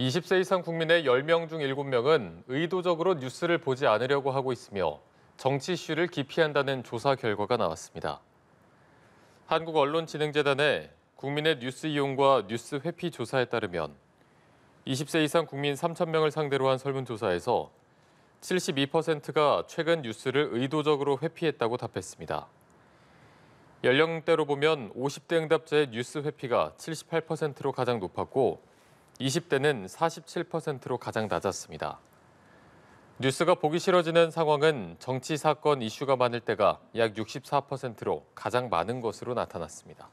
20세 이상 국민의 10명 중 7명은 의도적으로 뉴스를 보지 않으려고 하고 있으며 정치 이슈를 기피한다는 조사 결과가 나왔습니다. 한국언론진흥재단의 국민의 뉴스 이용과 뉴스 회피 조사에 따르면 20세 이상 국민 3,000명을 상대로 한 설문조사에서 72%가 최근 뉴스를 의도적으로 회피했다고 답했습니다. 연령대로 보면 50대 응답자의 뉴스 회피가 78%로 가장 높았고 20대는 47%로 가장 낮았습니다. 뉴스가 보기 싫어지는 상황은 정치 사건 이슈가 많을 때가 약 64%로 가장 많은 것으로 나타났습니다.